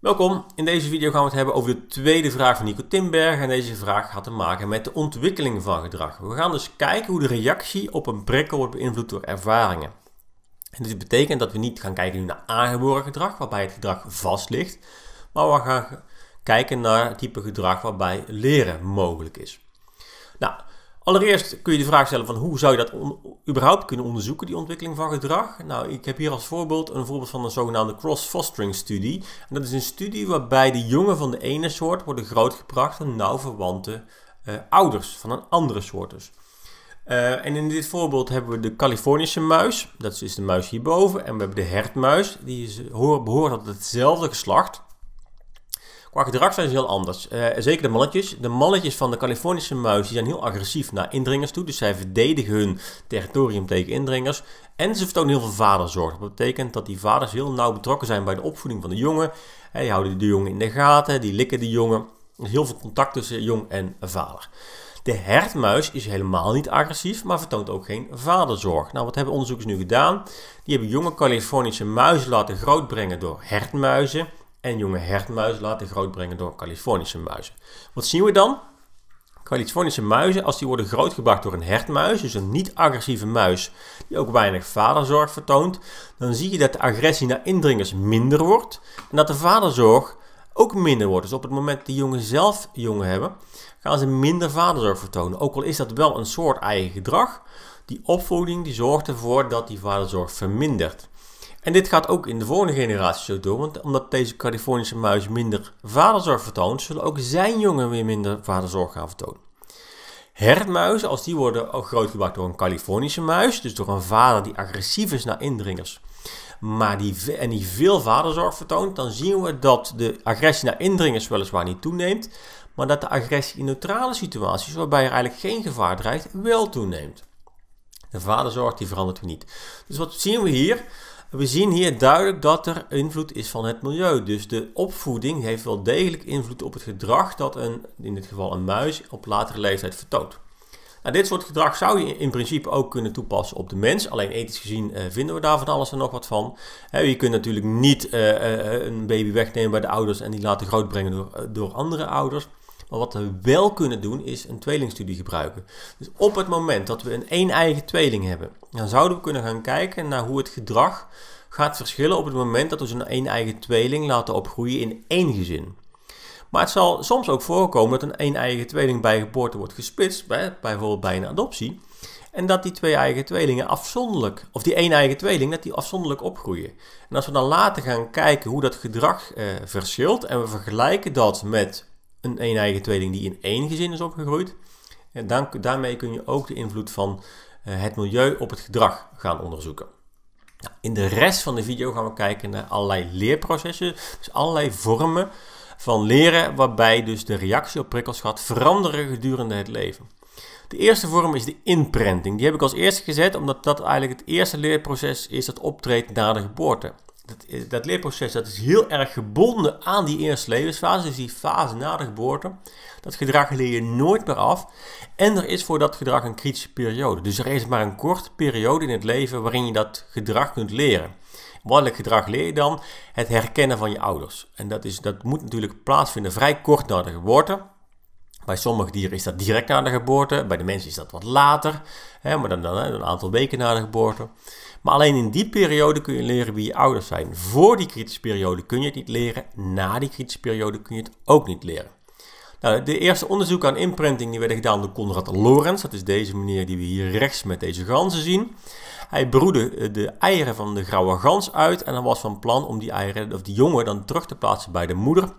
Welkom, in deze video gaan we het hebben over de tweede vraag van Nico Timberg en deze vraag gaat te maken met de ontwikkeling van gedrag. We gaan dus kijken hoe de reactie op een prikkel wordt beïnvloed door ervaringen. En dit betekent dat we niet gaan kijken naar aangeboren gedrag, waarbij het gedrag vast ligt, maar we gaan kijken naar het type gedrag waarbij leren mogelijk is. Nou, Allereerst kun je de vraag stellen van hoe zou je dat überhaupt kunnen onderzoeken, die ontwikkeling van gedrag? Nou, ik heb hier als voorbeeld een voorbeeld van een zogenaamde cross-fostering studie. dat is een studie waarbij de jongen van de ene soort worden grootgebracht door nauw verwante eh, ouders van een andere soort dus. Eh, en in dit voorbeeld hebben we de Californische muis, dat is de muis hierboven, en we hebben de hertmuis, die is, behoort tot hetzelfde geslacht. Qua gedrag zijn ze heel anders. Eh, zeker de mannetjes. De mannetjes van de Californische muis die zijn heel agressief naar indringers toe. Dus zij verdedigen hun territorium tegen indringers. En ze vertonen heel veel vaderzorg. Dat betekent dat die vaders heel nauw betrokken zijn bij de opvoeding van de jongen. Hey, houden de jongen in de gaten, die likken de jongen. Er is heel veel contact tussen jong en vader. De hertmuis is helemaal niet agressief, maar vertoont ook geen vaderzorg. Nou, wat hebben onderzoekers nu gedaan? Die hebben jonge Californische muizen laten grootbrengen door hertmuizen en jonge hertmuizen laten grootbrengen door Californische muizen. Wat zien we dan? Californische muizen, als die worden grootgebracht door een hertmuis, dus een niet-agressieve muis die ook weinig vaderzorg vertoont, dan zie je dat de agressie naar indringers minder wordt en dat de vaderzorg ook minder wordt. Dus op het moment dat jongen zelf jongen hebben, gaan ze minder vaderzorg vertonen. Ook al is dat wel een soort eigen gedrag, die opvoeding die zorgt ervoor dat die vaderzorg vermindert. En dit gaat ook in de volgende generatie zo door, want omdat deze Californische muis minder vaderzorg vertoont, zullen ook zijn jongen weer minder vaderzorg gaan vertonen. Hertmuizen, als die worden grootgebracht door een Californische muis, dus door een vader die agressief is naar indringers, maar die, en die veel vaderzorg vertoont, dan zien we dat de agressie naar indringers weliswaar niet toeneemt, maar dat de agressie in neutrale situaties, waarbij er eigenlijk geen gevaar dreigt, wel toeneemt. De vaderzorg die verandert niet. Dus wat zien we hier? We zien hier duidelijk dat er invloed is van het milieu. Dus de opvoeding heeft wel degelijk invloed op het gedrag dat een, in dit geval een muis, op latere leeftijd vertoont. Nou, dit soort gedrag zou je in principe ook kunnen toepassen op de mens. Alleen ethisch gezien eh, vinden we daar van alles en nog wat van. je kunt natuurlijk niet eh, eh, een baby wegnemen bij de ouders en die laten grootbrengen door andere ouders. Maar wat we wel kunnen doen is een tweelingstudie gebruiken. Dus op het moment dat we een één-eigen tweeling hebben, dan zouden we kunnen gaan kijken naar hoe het gedrag gaat verschillen op het moment dat we zo'n één-eigen tweeling laten opgroeien in één gezin. Maar het zal soms ook voorkomen dat een één-eigen tweeling bij geboorte wordt gesplitst, bijvoorbeeld bij een adoptie. En dat die twee eigen tweelingen afzonderlijk, of die één eigen tweeling, dat die afzonderlijk opgroeien. En als we dan later gaan kijken hoe dat gedrag eh, verschilt en we vergelijken dat met een een-eigen tweeling die in één gezin is opgegroeid. En dan, daarmee kun je ook de invloed van eh, het milieu op het gedrag gaan onderzoeken. Nou, in de rest van de video gaan we kijken naar allerlei leerprocessen, dus allerlei vormen van leren waarbij dus de reactie op prikkels gaat veranderen gedurende het leven. De eerste vorm is de inprenting. Die heb ik als eerste gezet omdat dat eigenlijk het eerste leerproces is dat optreedt na de geboorte dat, dat leerproces dat is heel erg gebonden aan die eerste levensfase, dus die fase na de geboorte. Dat gedrag leer je nooit meer af. En er is voor dat gedrag een kritische periode. Dus er is maar een korte periode in het leven waarin je dat gedrag kunt leren. Welk gedrag leer je dan? Het herkennen van je ouders. En dat, is, dat moet natuurlijk plaatsvinden vrij kort na de geboorte. Bij sommige dieren is dat direct na de geboorte, bij de mensen is dat wat later, hè, maar dan, dan een aantal weken na de geboorte. Maar alleen in die periode kun je leren wie je ouders zijn. Voor die kritische periode kun je het niet leren, na die kritische periode kun je het ook niet leren. Nou, de eerste onderzoek aan imprinting die werden gedaan door Conrad Lorenz. Dat is deze meneer die we hier rechts met deze ganzen zien. Hij broedde eh, de eieren van de grauwe gans uit en hij was van plan om die eieren of die jongen dan terug te plaatsen bij de moeder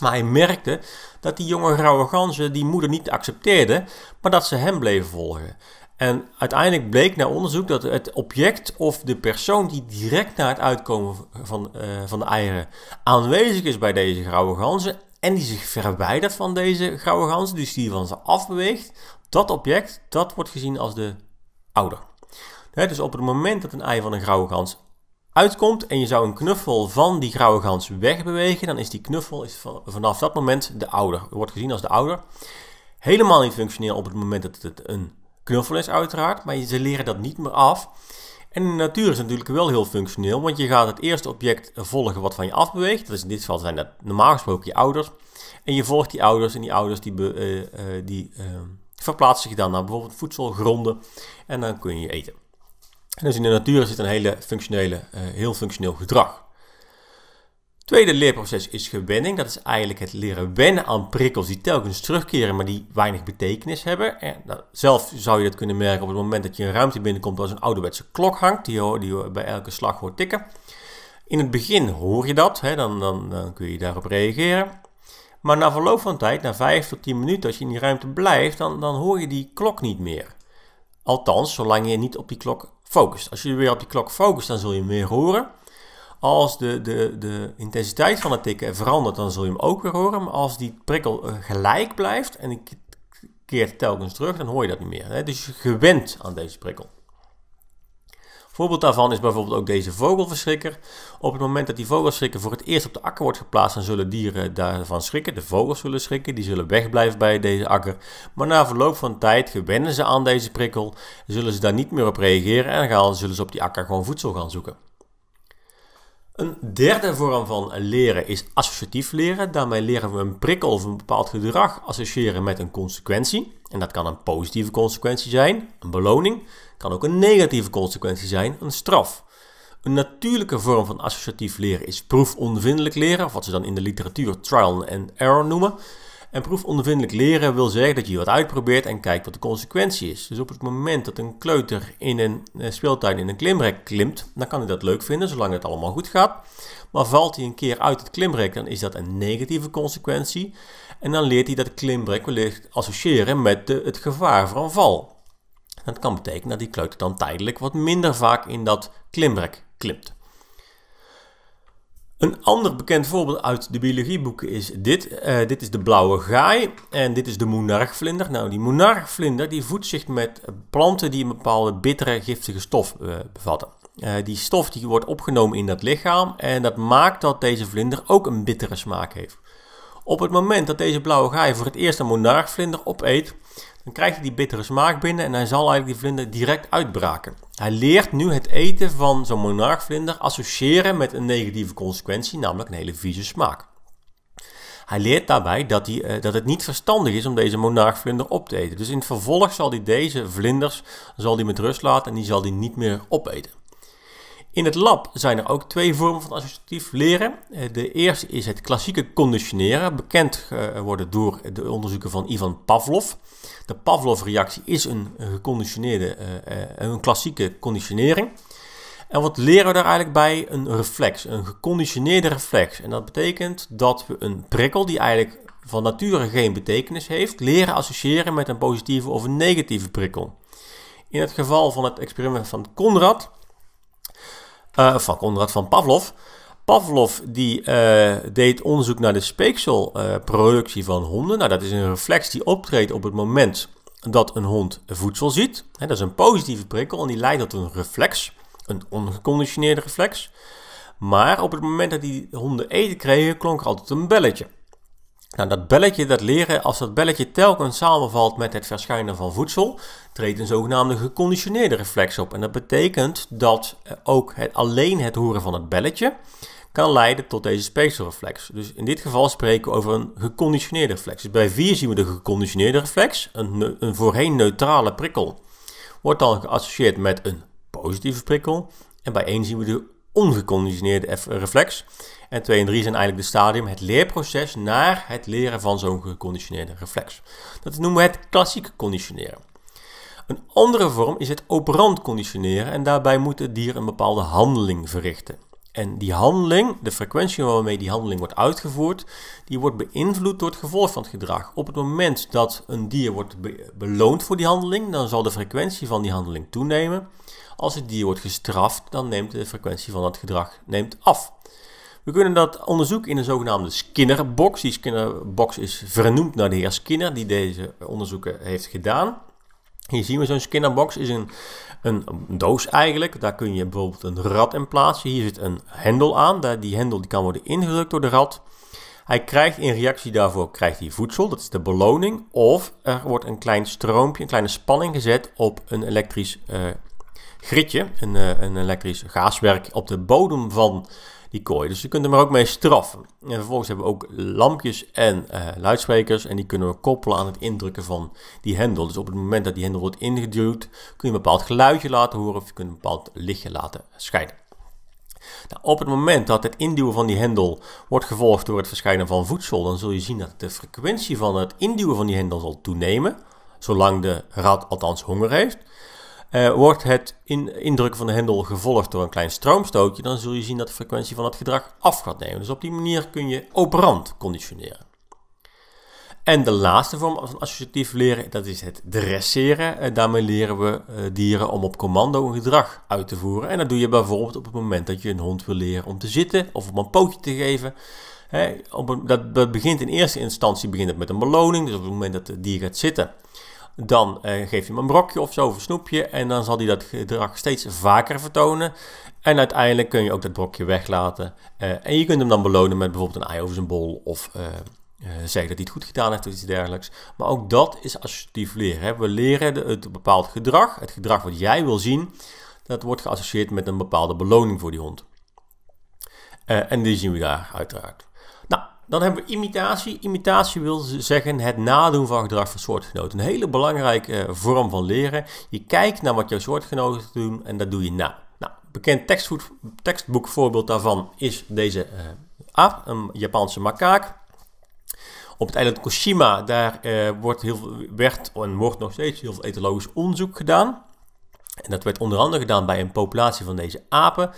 maar hij merkte dat die jonge grauwe ganzen die moeder niet accepteerden, maar dat ze hem bleven volgen. En uiteindelijk bleek na onderzoek dat het object of de persoon die direct na het uitkomen van, eh, van de eieren aanwezig is bij deze grauwe ganzen en die zich verwijdert van deze grauwe ganzen, dus die van ze afbeweegt, dat object dat wordt gezien als de ouder. dus op het moment dat een ei van een grauwe gans uitkomt en je zou een knuffel van die grauwe gans wegbewegen, dan is die knuffel is vanaf dat moment de ouder. Wordt gezien als de ouder. Helemaal niet functioneel op het moment dat het een knuffel is uiteraard, maar ze leren dat niet meer af. En in de natuur is natuurlijk wel heel functioneel, want je gaat het eerste object volgen wat van je afbeweegt. Dat is in dit geval zijn dat normaal gesproken je ouders. En je volgt die ouders en die ouders die, be, eh, eh, die ehm, verplaatsen zich dan naar bijvoorbeeld voedselgronden en dan kun je eten dus in de natuur zit een hele functionele, eh, heel functioneel gedrag. Tweede leerproces is gewenning. Dat is eigenlijk het leren wennen aan prikkels die telkens terugkeren, maar die weinig betekenis hebben. En nou, zelf zou je dat kunnen merken op het moment dat je een ruimte binnenkomt waar een ouderwetse klok hangt, die, die bij elke slag hoort tikken. In het begin hoor je dat, hè, dan, dan, dan, kun je daarop reageren. Maar na verloop van tijd, na 5 tot 10 minuten, als je in die ruimte blijft, dan, dan hoor je die klok niet meer. Althans, zolang je niet op die klok focust. Als je weer op die klok focust, dan zul je meer horen. Als de, de, de intensiteit van het tikken verandert, dan zul je hem ook weer horen. Maar als die prikkel eh, gelijk blijft en ik keert telkens terug, dan hoor je dat niet meer. Dus je gewend aan deze prikkel. Voorbeeld daarvan is bijvoorbeeld ook deze vogelverschrikker. Op het moment dat die vogelverschrikker voor het eerst op de akker wordt geplaatst, dan zullen dieren daarvan schrikken. De vogels zullen schrikken, die zullen wegblijven bij deze akker. Maar na verloop van tijd gewennen ze aan deze prikkel, zullen ze daar niet meer op reageren en gaan, zullen ze op die akker gewoon voedsel gaan zoeken. Een derde vorm van leren is associatief leren. Daarmee leren we een prikkel of een bepaald gedrag associëren met een consequentie. En dat kan een positieve consequentie zijn, een beloning. Kan ook een negatieve consequentie zijn, een straf. Een natuurlijke vorm van associatief leren is proefonvindelijk leren, of wat ze dan in de literatuur trial and error noemen. En proefondervindelijk leren wil zeggen dat je wat uitprobeert en kijkt wat de consequentie is. Dus op het moment dat een kleuter in een eh, speeltuin in een klimrek klimt, dan kan hij dat leuk vinden zolang het allemaal goed gaat. Maar valt hij een keer uit het klimrek, dan is dat een negatieve consequentie. En dan leert hij dat klimrek wellicht associëren met het gevaar van val. Dat kan betekenen dat die kleuter dan tijdelijk wat minder vaak in dat klimrek klimt. Een ander bekend voorbeeld uit de biologieboeken is dit. Eh, dit is de blauwe gaai en dit is de moenargvlinder. Nou, die moenargvlinder die voedt zich met planten die een bepaalde bittere giftige stof eh, bevatten. Eh, die stof die wordt opgenomen in dat lichaam en dat maakt dat deze vlinder ook een bittere smaak heeft. Op het moment dat deze blauwe gaai voor het eerst een monarchvlinder opeet, dan krijgt hij die bittere smaak binnen en hij zal eigenlijk die vlinder direct uitbraken. Hij leert nu het eten van zo'n monarchvlinder associëren met een negatieve consequentie, namelijk een hele vieze smaak. Hij leert daarbij dat, hij, eh, dat het niet verstandig is om deze monarchvlinder op te eten. Dus in het vervolg zal hij deze vlinders zal die met rust laten en die zal hij niet meer opeten. In het lab zijn er ook twee vormen van associatief leren. Eh, de eerste is het klassieke conditioneren, bekend geworden eh, door de onderzoeken van Ivan Pavlov. De Pavlov-reactie is een, geconditioneerde, eh, een klassieke conditionering. En wat leren we daar eigenlijk bij? Een reflex, een geconditioneerde reflex. En dat betekent dat we een prikkel die eigenlijk van nature geen betekenis heeft, leren associëren met een positieve of een negatieve prikkel. In het geval van het experiment van Conrad uh, eh, van Konrad van Pavlov. Pavlov die eh, deed onderzoek naar de speekselproductie eh, van honden. Nou, dat is een reflex die optreedt op het moment dat een hond voedsel ziet. dat is een positieve prikkel en die leidt tot een reflex, een ongeconditioneerde reflex. Maar op het moment dat die honden eten kregen, klonk er altijd een belletje. Nou, dat belletje, dat leren, als dat belletje telkens samenvalt met het verschijnen van voedsel, treedt een zogenaamde geconditioneerde reflex op. En dat betekent dat eh, ook het, alleen het horen van het belletje kan leiden tot deze reflex. Dus in dit geval spreken we over een geconditioneerde reflex. Dus bij 4 zien we de geconditioneerde reflex. Een, een voorheen neutrale prikkel wordt dan geassocieerd met een positieve prikkel. En bij 1 zien we de ongeconditioneerde reflex. En 2 en 3 zijn eigenlijk de stadium, het leerproces naar het leren van zo'n geconditioneerde reflex. Dat noemen we het klassieke conditioneren. Een andere vorm is het operant conditioneren en daarbij moet het dier een bepaalde handeling verrichten. En die handeling, de frequentie waarmee die handeling wordt uitgevoerd, die wordt beïnvloed door het gevolg van het gedrag. Op het moment dat een dier wordt beloond voor die handeling, dan zal de frequentie van die handeling toenemen. Als het dier wordt gestraft, dan neemt de frequentie van dat gedrag neemt af. We kunnen dat onderzoeken in een zogenaamde Skinner-box. Die Skinner-box is vernoemd naar de heer Skinner, die deze onderzoeken heeft gedaan. Hier zien we zo'n Skinnerbox, is een, een doos eigenlijk. Daar kun je bijvoorbeeld een rat in plaatsen. Hier zit een hendel aan. Daar, die hendel die kan worden ingedrukt door de rat. Hij krijgt in reactie daarvoor krijgt hij voedsel, dat is de beloning. Of er wordt een klein stroompje, een kleine spanning gezet op een elektrisch uh, gritje, eh, een, elektrisch gaaswerk, op de bodem van die kooi. Dus je kunt hem er ook mee straffen. En vervolgens hebben we ook lampjes en eh, luidsprekers. En die kunnen we koppelen aan het indrukken van die hendel. Dus op het moment dat die hendel wordt ingeduwd, kun je een bepaald geluidje laten horen of je kunt een bepaald lichtje laten schijnen. Nou, op het moment dat het induwen van die hendel wordt gevolgd door het verschijnen van voedsel, dan zul je zien dat de frequentie van het induwen van die hendel zal toenemen, zolang de rat althans honger heeft. Eh, wordt het in, indrukken van de hendel gevolgd door een klein stroomstootje, dan zul je zien dat de frequentie van het gedrag af gaat nemen. Dus op die manier kun je operant conditioneren. En de laatste vorm van associatief leren, dat is het dresseren. daarmee leren we eh, dieren om op commando een gedrag uit te voeren. En dat doe je bijvoorbeeld op het moment dat je een hond wil leren om te zitten of om een pootje te geven. op dat, dat, begint in eerste instantie begint het met een beloning. Dus op het moment dat het dier gaat zitten, dan eh, geef je hem een brokje of zo of een snoepje. En dan zal hij dat gedrag steeds vaker vertonen. En uiteindelijk kun je ook dat brokje weglaten. Eh, en je kunt hem dan belonen met bijvoorbeeld een ei over zijn bol. Of eh, zeggen dat hij het goed gedaan heeft of iets dergelijks. Maar ook dat is associatief leren. We leren het bepaald gedrag. Het gedrag wat jij wil zien. Dat wordt geassocieerd met een bepaalde beloning voor die hond. en die zien we daar uiteraard dan hebben we imitatie. Imitatie wil zeggen het nadoen van gedrag van soortgenoten. Een hele belangrijke eh, vorm van leren. Je kijkt naar wat jouw soortgenoten doen en dat doe je na. Nou, bekend tekstboekvoorbeeld daarvan is deze uh, aap, een Japanse makaak. Op het eiland Koshima daar, eh, wordt heel, veel, werd en wordt nog steeds heel veel etologisch onderzoek gedaan. En dat werd onder andere gedaan bij een populatie van deze apen.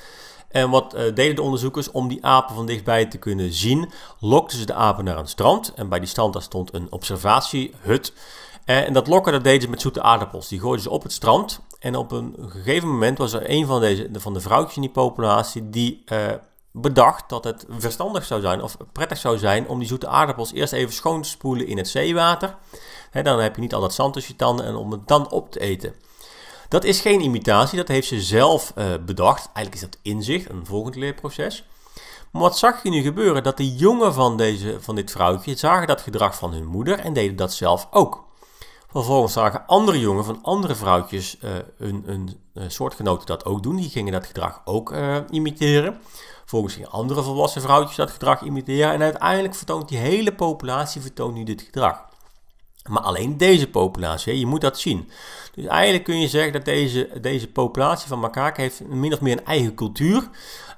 En wat eh, deden de onderzoekers? Om die apen van dichtbij te kunnen zien, lokten ze de apen naar een strand. En bij die strand daar stond een observatiehut. Eh, en dat lokken dat deden ze met zoete aardappels. Die gooiden ze op het strand. En op een gegeven moment was er een van, deze, van de vrouwtjes in die populatie die eh, bedacht dat het verstandig zou zijn of prettig zou zijn om die zoete aardappels eerst even schoon te spoelen in het zeewater. dan heb je niet al dat zand tussen je tanden en om het dan op te eten. Dat is geen imitatie, dat heeft ze zelf eh, bedacht. Eigenlijk is dat inzicht, een volgend leerproces. Maar wat zag je nu gebeuren? Dat de jongen van, deze, van dit vrouwtje zagen dat gedrag van hun moeder en deden dat zelf ook. Vervolgens zagen andere jongen van andere vrouwtjes eh, hun, eh, soortgenoten dat ook doen. Die gingen dat gedrag ook imiteren. Vervolgens gingen andere volwassen vrouwtjes dat gedrag imiteren. En uiteindelijk vertoont die hele populatie vertoont nu dit gedrag. Maar alleen deze populatie, je moet dat zien. Dus eigenlijk kun je zeggen dat deze, deze populatie van makaken heeft min of meer een eigen cultuur.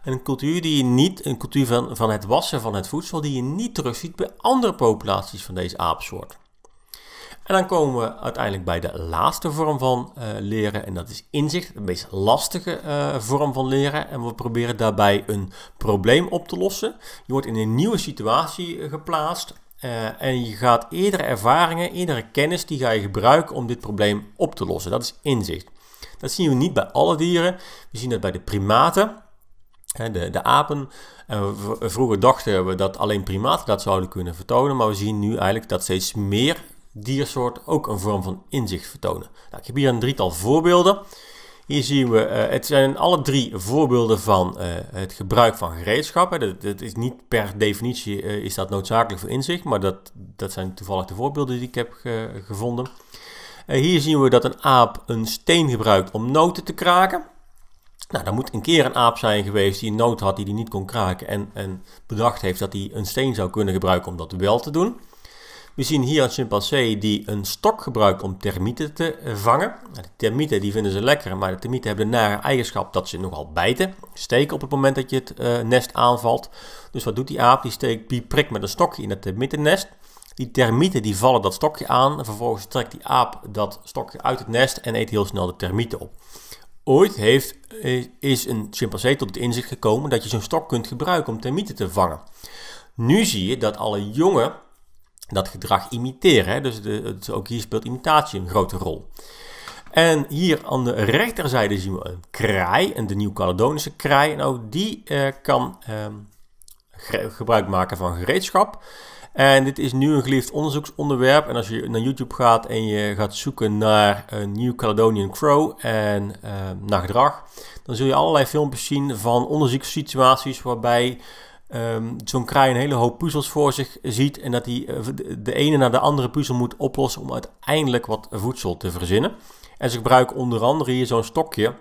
Een cultuur die je niet, een cultuur van, van het wassen van het voedsel, die je niet terugziet bij andere populaties van deze aapsoort. En dan komen we uiteindelijk bij de laatste vorm van eh, leren en dat is inzicht, de meest lastige eh, vorm van leren. En we proberen daarbij een probleem op te lossen. Je wordt in een nieuwe situatie eh, geplaatst eh, en je gaat eerdere ervaringen, eerdere kennis, die ga je gebruiken om dit probleem op te lossen. Dat is inzicht. Dat zien we niet bij alle dieren. We zien dat bij de primaten, hè, de, de apen. En eh, vroeger dachten we dat alleen primaten dat zouden kunnen vertonen, maar we zien nu eigenlijk dat steeds meer diersoorten ook een vorm van inzicht vertonen. Nou, ik heb hier een drietal voorbeelden. Hier zien we, eh, het zijn alle drie voorbeelden van eh, het gebruik van gereedschappen. Dat, is niet per definitie eh, is dat noodzakelijk voor inzicht, maar dat, dat zijn toevallig de voorbeelden die ik heb gevonden. hier zien we dat een aap een steen gebruikt om noten te kraken. Nou, dan moet een keer een aap zijn geweest die een noot had die hij niet kon kraken en, en bedacht heeft dat hij een steen zou kunnen gebruiken om dat wel te doen. We zien hier een chimpansee die een stok gebruikt om termieten te vangen. Nou, de termieten die vinden ze lekker, maar de termieten hebben de nare eigenschap dat ze nogal bijten. Steken op het moment dat je het eh, nest aanvalt. Dus wat doet die aap? Die, steekt, die prikt met een stokje in het termietennest. Die termieten die vallen dat stokje aan. En vervolgens trekt die aap dat stokje uit het nest en eet heel snel de termieten op. Ooit heeft, eh, is een chimpansee tot het inzicht gekomen dat je zo'n stok kunt gebruiken om termieten te vangen. Nu zie je dat alle jongen dat gedrag imiteren. Hè? Dus, de, dus ook hier speelt imitatie een grote rol. En hier aan de rechterzijde zien we een kraai, een de Nieuw-Caledonische kraai. En ook die eh, kan ehm, gebruik maken van gereedschap. En dit is nu een geliefd onderzoeksonderwerp. En als je naar YouTube gaat en je gaat zoeken naar een eh, New Caledonian Crow en ehm, naar gedrag, dan zul je allerlei filmpjes zien van onderzoekssituaties waarbij zo'n ehm, kraai een hele hoop puzzels voor zich ziet en dat hij eh, de ene naar de andere puzzel moet oplossen om uiteindelijk wat voedsel te verzinnen. En ze gebruiken onder andere hier zo'n stokje.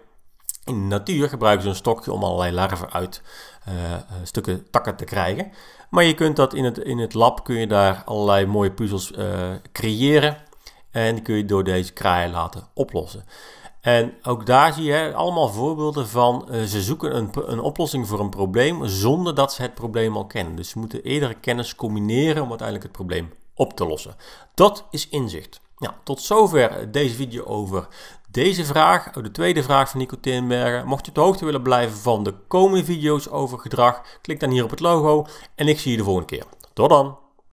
In de natuur gebruiken ze een stokje om allerlei larven uit eh, eh, stukken takken te krijgen. Maar je kunt dat in het, in het lab kun je daar allerlei mooie puzzels creëren. En die kun je door deze kraaien laten oplossen. En ook daar zie je allemaal voorbeelden van eh, ze zoeken een, een, oplossing voor een probleem zonder dat ze het probleem al kennen. Dus ze moeten eerdere kennis combineren om uiteindelijk het probleem op te lossen. Dat is inzicht. Nou, tot zover deze video over deze vraag, de tweede vraag van Nico Tinbergen. Mocht je op de hoogte willen blijven van de komende video's over gedrag, klik dan hier op het logo en ik zie je de volgende keer. Tot dan!